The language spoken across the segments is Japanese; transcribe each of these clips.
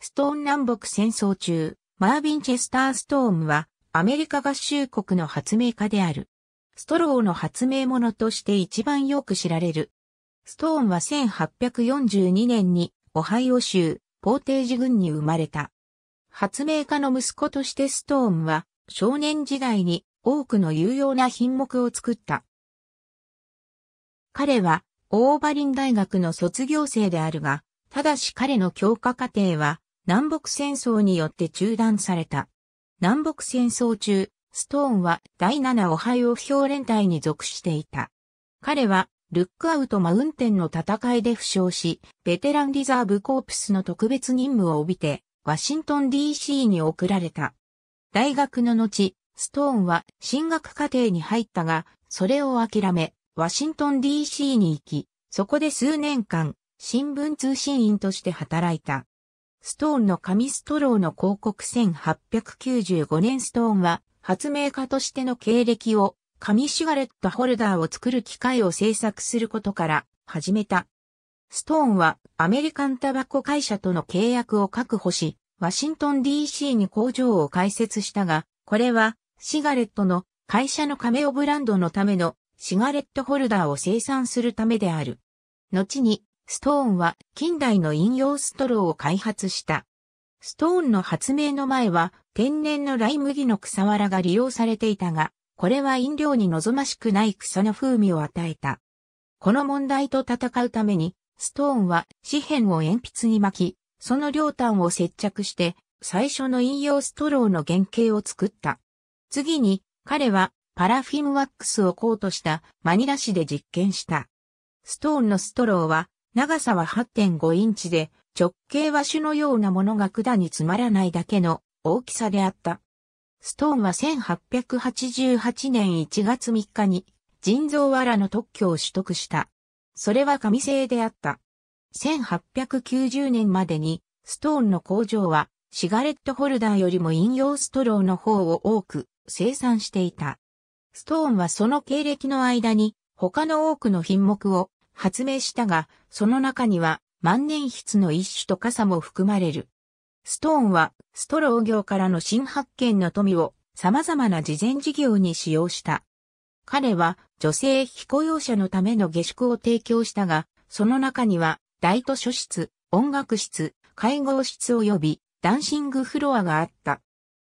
ストーン南北戦争中、マービン・チェスター・ストームは、アメリカ合衆国の発明家である。ストローの発明者として一番よく知られる。ストーンは1842年に、オハイオ州、ポーテージ郡に生まれた。発明家の息子としてストーンは、少年時代に多くの有用な品目を作った。彼は、オーバリン大学の卒業生であるが、ただし彼の教科課程は、南北戦争によって中断された。南北戦争中、ストーンは第7オハイオ兵連隊に属していた。彼は、ルックアウトマウンテンの戦いで負傷し、ベテランリザーブコープスの特別任務を帯びて、ワシントン DC に送られた。大学の後、ストーンは進学課程に入ったが、それを諦め、ワシントン DC に行き、そこで数年間、新聞通信員として働いた。ストーンの紙ストローの広告1895年ストーンは発明家としての経歴を紙シガレットホルダーを作る機械を製作することから始めた。ストーンはアメリカンタバコ会社との契約を確保し、ワシントン DC に工場を開設したが、これはシガレットの会社のカメオブランドのためのシガレットホルダーを生産するためである。後にストーンは近代の引用ストローを開発した。ストーンの発明の前は天然のライ麦の草わらが利用されていたが、これは飲料に望ましくない草の風味を与えた。この問題と戦うために、ストーンは紙片を鉛筆に巻き、その両端を接着して最初の引用ストローの原型を作った。次に彼はパラフィムワックスをコートしたマニラ市で実験した。ストーンのストローは長さは8.5インチで、直径は種のようなものが管につまらないだけの大きさであった。ストーンは1888年1月3日に人造藁の特許を取得した。それは紙製であった。1890年までにストーンの工場はシガレットホルダーよりも飲用ストローの方を多く生産していた。ストーンはその経歴の間に他の多くの品目を発明したが、その中には万年筆の一種と傘も含まれる。ストーンはストロー業からの新発見の富を様々な慈善事業に使用した。彼は女性非雇用者のための下宿を提供したが、その中には大図書室、音楽室、介護室及びダンシングフロアがあった。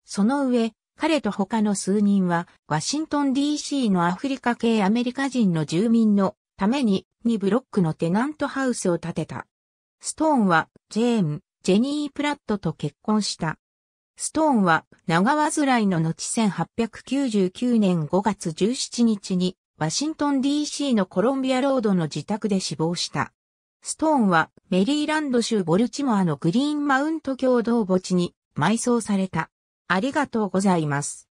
その上、彼と他の数人は、ワシントン DC のアフリカ系アメリカ人の住民のために2ブロックのテナントハウスを建てた。ストーンはジェーン、ジェニー・プラットと結婚した。ストーンは長患いの後1899年5月17日にワシントン DC のコロンビアロードの自宅で死亡した。ストーンはメリーランド州ボルチモアのグリーンマウント共同墓地に埋葬された。ありがとうございます。